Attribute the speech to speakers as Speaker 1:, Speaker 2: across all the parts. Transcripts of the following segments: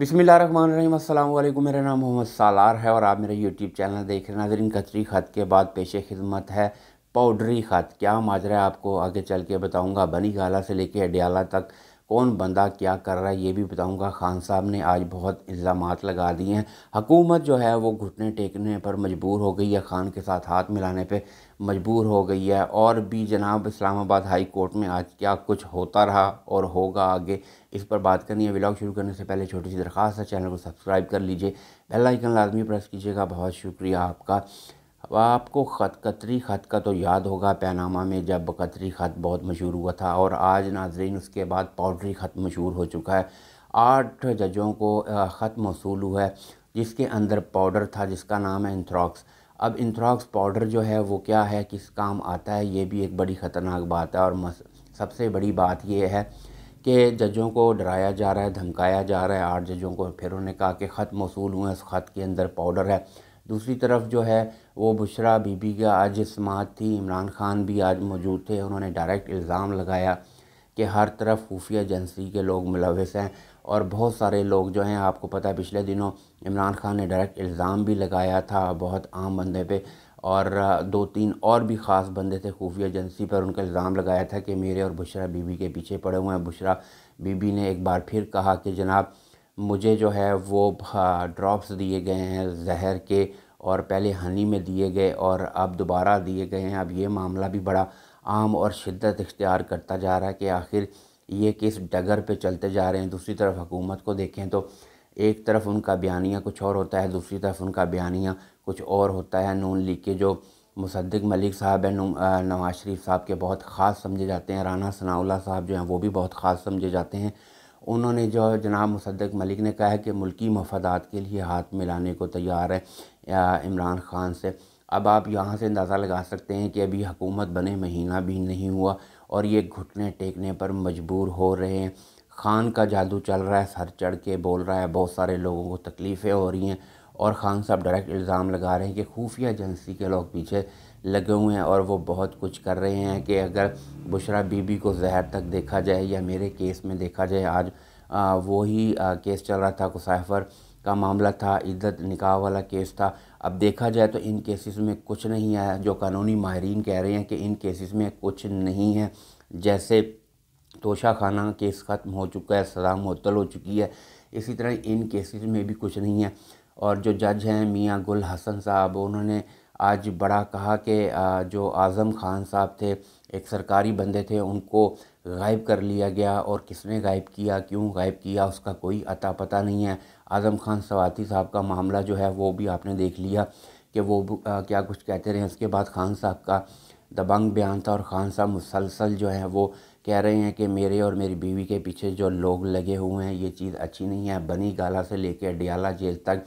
Speaker 1: बिसमिल रहीम मेरा नाम मोहम्मद सालार है और आप मेरा यूट्यूब चैनल देख रहे हैं नाजरीन कतरी ख़त के बाद पेश खिदमत है पाउडरी ख़त क्या माजरा है आपको आगे चल के बताऊँगा बनी गाला से लेके अडियाला तक कौन बंदा क्या कर रहा है ये भी बताऊंगा खान साहब ने आज बहुत इल्ज़ाम लगा दिए हैं हकूमत जो है वो घुटने टेकने पर मजबूर हो गई है खान के साथ हाथ मिलाने पे मजबूर हो गई है और भी जनाब इस्लामाबाद हाई कोर्ट में आज क्या कुछ होता रहा और होगा आगे इस पर बात करनी है व्लाग शुरू करने से पहले छोटी सी दरख्वास्त है चैनल को सब्सक्राइब कर लीजिए बेल आइकन लाजमी प्रेस कीजिएगा बहुत शुक्रिया आपका अब आपको ख़त कतरी ख़त का तो याद होगा पैनामा में जब कतरी ख़त बहुत मशहूर हुआ था और आज नाजरीन उसके बाद पाउडरी ख़त मशहूर हो चुका है आठ जजों को ख़त मौसू हुआ है जिसके अंदर पाउडर था जिसका नाम है इंथ्रॉक्स अब इंथ्रॉक्स पाउडर जो है वो क्या है किस काम आता है ये भी एक बड़ी ख़तरनाक बात है और मस, सबसे बड़ी बात ये है कि जजों को डराया जा रहा है धमकाया जा रहा है आठ जजों को फिर उन्होंने कहा कि ख़त मौसू हुए हैं उस ख़त के अंदर पाउडर है दूसरी तरफ जो है वो बुशरा बीबी का आज समात थी इमरान खान भी आज मौजूद थे उन्होंने डायरेक्ट इल्ज़ाम लगाया कि हर तरफ खुफिया एजेंसी के लोग मुलविस हैं और बहुत सारे लोग जो हैं आपको पता है पिछले दिनों इमरान खान ने डायरेक्ट इल्ज़ाम भी लगाया था बहुत आम बंदे पे और दो तीन और भी ख़ास बंदे थे खुफिया एजेंसी पर उनका इल्ज़ाम लगाया था कि मेरे और बुशरा बीबी के पीछे पड़े हुए हैं बुशरा बीबी ने एक बार फिर कहा कि जनाब मुझे जो है वो ड्रॉप्स हाँ, दिए गए हैं जहर के और पहले हनी में दिए गए और अब दोबारा दिए गए हैं अब ये मामला भी बड़ा आम और शिद्दत इख्तियार करता जा रहा है कि आखिर ये किस डगर पे चलते जा रहे हैं दूसरी तरफ हुकूमत को देखें तो एक तरफ उनका बयानिया कुछ और होता है दूसरी तरफ उनका बयानिया कुछ और होता है नून लीग के जो मुसद्दिक मलिक साहब हैं नवाज शरीफ साहब के बहुत ख़ास समझे जाते हैं राना सनाउल्ला साहब जो हैं वो भी बहुत ख़ास समझे जाते हैं उन्होंने जो जनाब मुसद मलिक ने कहा है कि मुल्की मफादात के लिए हाथ मिलाने को तैयार है इमरान खान से अब आप यहाँ से अंदाज़ा लगा सकते हैं कि अभी हुकूमत बने महीना भी नहीं हुआ और ये घुटने टेकने पर मजबूर हो रहे हैं खान का जादू चल रहा है सर चढ़ के बोल रहा है बहुत सारे लोगों को तकलीफ़ें हो रही हैं और ख़ान साहब डायरेक्ट इल्ज़ाम लगा रहे हैं कि खुफिया एजेंसी के लोग पीछे लगे हुए हैं और वो बहुत कुछ कर रहे हैं कि अगर बुशरा बीबी को जहर तक देखा जाए या मेरे केस में देखा जाए आज वो ही केस चल रहा था कुसाइफर का मामला था इज्जत निकाह वाला केस था अब देखा जाए तो इन केसेस में कुछ नहीं आया जो कानूनी माहरीन कह रहे हैं कि इन केसेस में कुछ नहीं है जैसे तोशा खाना केस ख़त्म हो चुका है सजा मअतल हो चुकी है इसी तरह इन केसेस में भी कुछ नहीं है और जो जज हैं मियाँ गुल हसन साहब उन्होंने आज बड़ा कहा कि जो आज़म खान साहब थे एक सरकारी बंदे थे उनको गायब कर लिया गया और किसने गायब किया क्यों गायब किया उसका कोई अता पता नहीं है आज़म खान सवाती साहब का मामला जो है वो भी आपने देख लिया कि वो आ, क्या कुछ कहते रहे उसके बाद खान साहब का दबंग बयान था और ख़ान साहब मुसलसल जो है वो कह रहे हैं कि मेरे और मेरी बीवी के पीछे जो लोग लगे हुए हैं ये चीज़ अच्छी नहीं है बनी गाला से लेके अडियाला जेल तक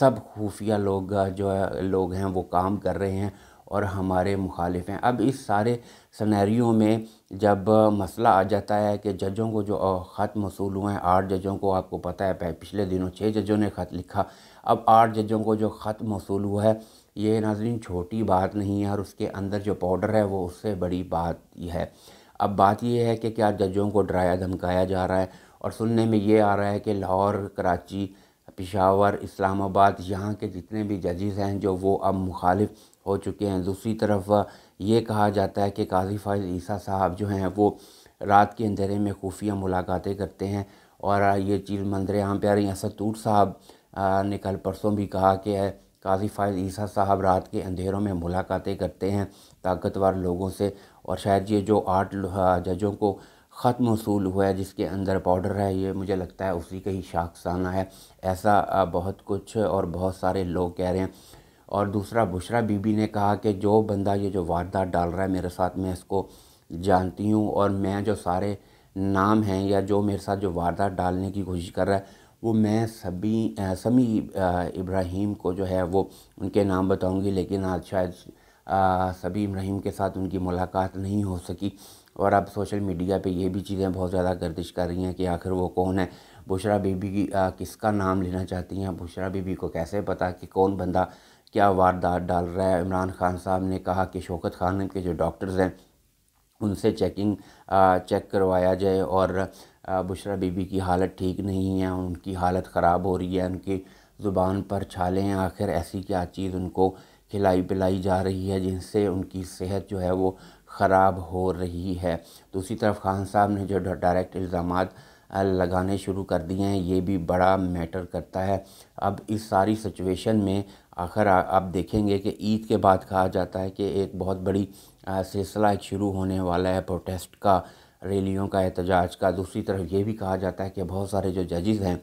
Speaker 1: सब खुफिया लोग जो है लोग हैं वो काम कर रहे हैं और हमारे मुखालिफ हैं अब इस सारे सनेरियो में जब मसला आ जाता है कि जजों को जो ख़त मौसू हुए हैं आठ जजों को आपको पता है पिछले दिनों छः जजों ने ख़त लिखा अब आठ जजों को जो ख़त मौसू हुआ है ये नाजरीन छोटी बात नहीं है और उसके अंदर जो पाउडर है वो उससे बड़ी बात है अब बात यह है कि क्या जजों को डराया धमकाया जा रहा है और सुनने में ये आ रहा है कि लाहौर कराची पिशावर इस्लामाबाद यहाँ के जितने भी जजेस हैं जो वो अब मुखालिफ हो चुके हैं दूसरी तरफ ये कहा जाता है कि काजी फ़ाइल ईसा साहब जो हैं वो रात के अंधेरे में खुफिया मुलाकातें करते हैं और ये चीज़ मंदर आम प्यारे सतूर साहब ने कल परसों भी कहा कि काजी फ़ाइल ईसा साहब रात के अंधेरों में मुलाकातें करते हैं ताकतवर लोगों से और शायद ये जो आठ जजों को ख़त मौसूल हुआ है जिसके अंदर बॉर्डर है ये मुझे लगता है उसी का ही शाखसाना है ऐसा बहुत कुछ और बहुत सारे लोग कह रहे हैं और दूसरा बुशरा बीबी ने कहा कि जो बंदा ये जो वारदात डाल रहा है मेरे साथ मैं इसको जानती हूँ और मैं जो सारे नाम हैं या जो मेरे साथ जो वारदात डालने की कोशिश कर रहा है वो मैं सभी सभी इब्राहिम को जो है वो उनके नाम बताऊँगी लेकिन आज शायद सभी इब्राहिम के साथ उनकी मुलाकात नहीं हो सकी और अब सोशल मीडिया पे ये भी चीज़ें बहुत ज़्यादा गर्दिश कर रही हैं कि आखिर वो कौन है बुशरा बीबी की आ, किसका नाम लेना चाहती हैं बुशरा बीबी को कैसे पता कि कौन बंदा क्या वारदात डाल रहा है इमरान खान साहब ने कहा कि शौकत खान के जो डॉक्टर्स हैं उनसे चेकिंग आ, चेक करवाया जाए और बुशरा बीबी की हालत ठीक नहीं है उनकी हालत ख़राब हो रही है उनकी ज़ुबान पर छाले हैं आखिर ऐसी क्या चीज़ उनको खिलाई पिलाई जा रही है जिनसे उनकी सेहत जो है वो ख़राब हो रही है दूसरी तरफ खान साहब ने जो डायरेक्ट इल्ज़ाम लगाने शुरू कर दिए हैं ये भी बड़ा मैटर करता है अब इस सारी सिचुएशन में आखिर आप देखेंगे कि ईद के बाद कहा जाता है कि एक बहुत बड़ी सिलसिला एक शुरू होने वाला है प्रोटेस्ट का रैलियों का एहतजाज का दूसरी तरफ ये भी कहा जाता है कि बहुत सारे जो जजेज़ हैं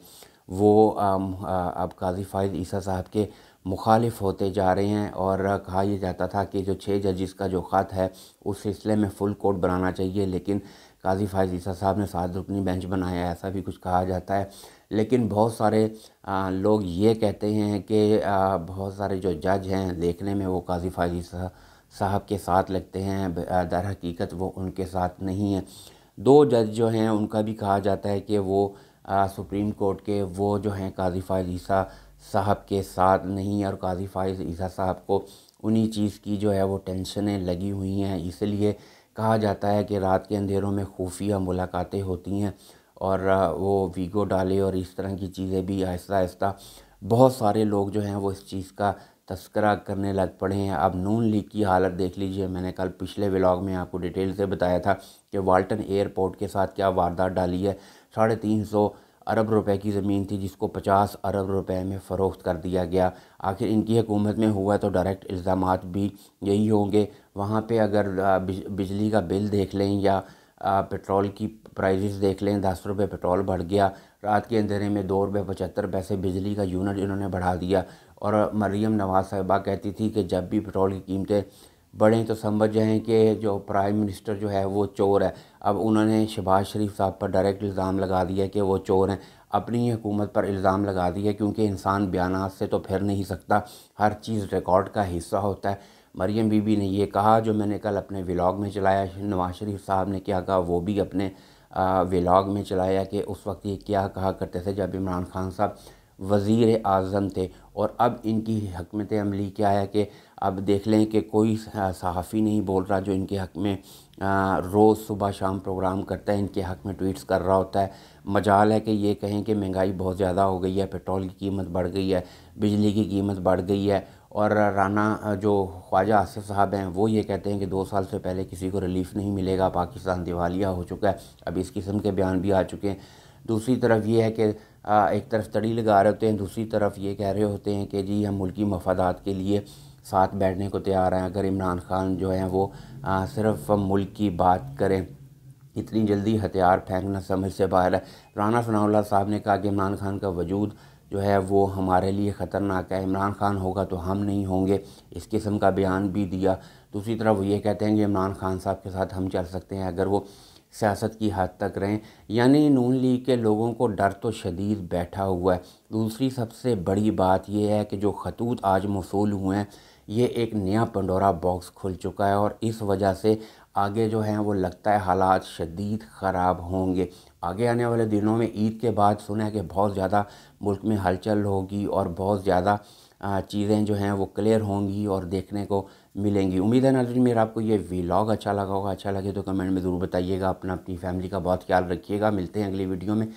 Speaker 1: वो अब काजी फ़ायद ईसा साहब के मुखालिफ होते जा रहे हैं और कहा यह जाता था कि जो छः जजिस का जो ख़त है उस सिलसिले में फ़ुल कोर्ट बनाना चाहिए लेकिन काजी फायज ईसा साहब ने सात रुकनी बेंच बनाया ऐसा भी कुछ कहा जाता है लेकिन बहुत सारे आ, लोग ये कहते हैं कि बहुत सारे जो जज हैं देखने में वो काजी फायज ईसा साहब के साथ लगते हैं दर हकीकत वो उनके साथ नहीं है दो जज जो हैं उनका भी कहा जाता है कि वो आ, सुप्रीम कोर्ट के वो जो हैं काजी फायद ईसा साहब के साथ नहीं और काजी फाइज ईसा साहब को उन्हीं चीज़ की जो है वो टेंशनें लगी हुई हैं इसलिए कहा जाता है कि रात के अंधेरों में खुफिया मुलाकातें होती हैं और वो वीगो डाले और इस तरह की चीज़ें भी आहिस्ता आहिस्ता बहुत सारे लोग जो हैं वो इस चीज़ का तस्करा करने लग पड़े हैं अब नून लीग की हालत देख लीजिए मैंने कल पिछले व्लॉग में आपको डिटेल से बताया था कि वाल्टन एयरपोर्ट के साथ क्या वारदात डाली है साढ़े तीन सौ अरब रुपए की ज़मीन थी जिसको 50 अरब रुपए में फ़रोख्त कर दिया गया आखिर इनकी हुकूमत में हुआ तो डायरेक्ट इल्ज़ाम भी यही होंगे वहाँ पे अगर बिजली का बिल देख लें या पेट्रोल की प्राइजेस देख लें दस रुपये पेट्रोल बढ़ गया रात के अंधेरे में दो रुपये पचहत्तर पैसे बिजली का यूनिट इन्होंने बढ़ा दिया और मरीम नवाज़ साहबा कहती थी कि जब भी पेट्रोल की कीमतें बड़े तो समझ जाएँ कि जो प्राइम मिनिस्टर जो है वो चोर है अब उन्होंने शहबाज शरीफ साहब पर डायरेक्ट इल्ज़ाम लगा दिया कि वो चोर हैं अपनी हुकूमत पर इल्ज़ाम लगा दिया क्योंकि इंसान बयान से तो फिर नहीं सकता हर चीज़ रिकॉर्ड का हिस्सा होता है मरियम बीबी ने ये कहा जो मैंने कल अपने व्लाग में चलाया नवाज शरीफ साहब ने क्या कहा वो भी अपने व्लाग में चलाया कि उस वक्त ये क्या कहा करते थे जब इमरान खान साहब वज़ी अजम थे और अब इनकी हकमत अमली क्या है कि अब देख लें कि कोई सहाफ़ी नहीं बोल रहा जो इनके हक़ में रोज़ सुबह शाम प्रोग्राम करता है इनके हक़ में ट्वीट्स कर रहा होता है मजाल है कि ये कहें कि महंगाई बहुत ज़्यादा हो गई है पेट्रोल की कीमत बढ़ गई है बिजली की कीमत बढ़ गई है और राना जो ख्वाजा आसफ़ साहब हैं वो ये कहते हैं कि दो साल से पहले किसी को रिलीफ़ नहीं मिलेगा पाकिस्तान दिवालिया हो चुका है अब इस किस्म के बयान भी आ चुके हैं दूसरी तरफ ये है कि एक तरफ तड़ी लगा रहे होते हैं दूसरी तरफ ये कह रहे होते हैं कि जी हम मुल्की मफादात के लिए साथ बैठने को तैयार हैं अगर इमरान खान जो हैं वो आ, सिर्फ मुल्क की बात करें इतनी जल्दी हथियार फेंकना समझ से बाहर है राना सना साहब ने कहा कि इमरान खान का वजूद जो है वो हमारे लिए ख़तरनाक है इमरान खान होगा तो हम नहीं होंगे इस किस्म का बयान भी दिया दूसरी तरफ ये कहते हैं कि इमरान खान साहब के साथ हम चल सकते हैं अगर वो सियासत की हद तक रहें यानी नून लीग के लोगों को डर तो शदीद बैठा हुआ है दूसरी सबसे बड़ी बात यह है कि जो खतूत आज मौसू हुए हैं ये एक नया पंडोरा बॉक्स खुल चुका है और इस वजह से आगे जो है वो लगता है हालात शदीद ख़राब होंगे आगे आने वाले दिनों में ईद के बाद सुना है कि बहुत ज़्यादा मुल्क में हलचल होगी और बहुत ज़्यादा चीज़ें जो हैं वो क्लियर होंगी और देखने को मिलेंगी उम्मीद है नाजरीन मेरा आपको ये व्लॉग अच्छा लगा होगा अच्छा लगे तो कमेंट में ज़रूर बताइएगा अपना अपनी फैमिली का बहुत ख्याल रखिएगा मिलते हैं अगली वीडियो में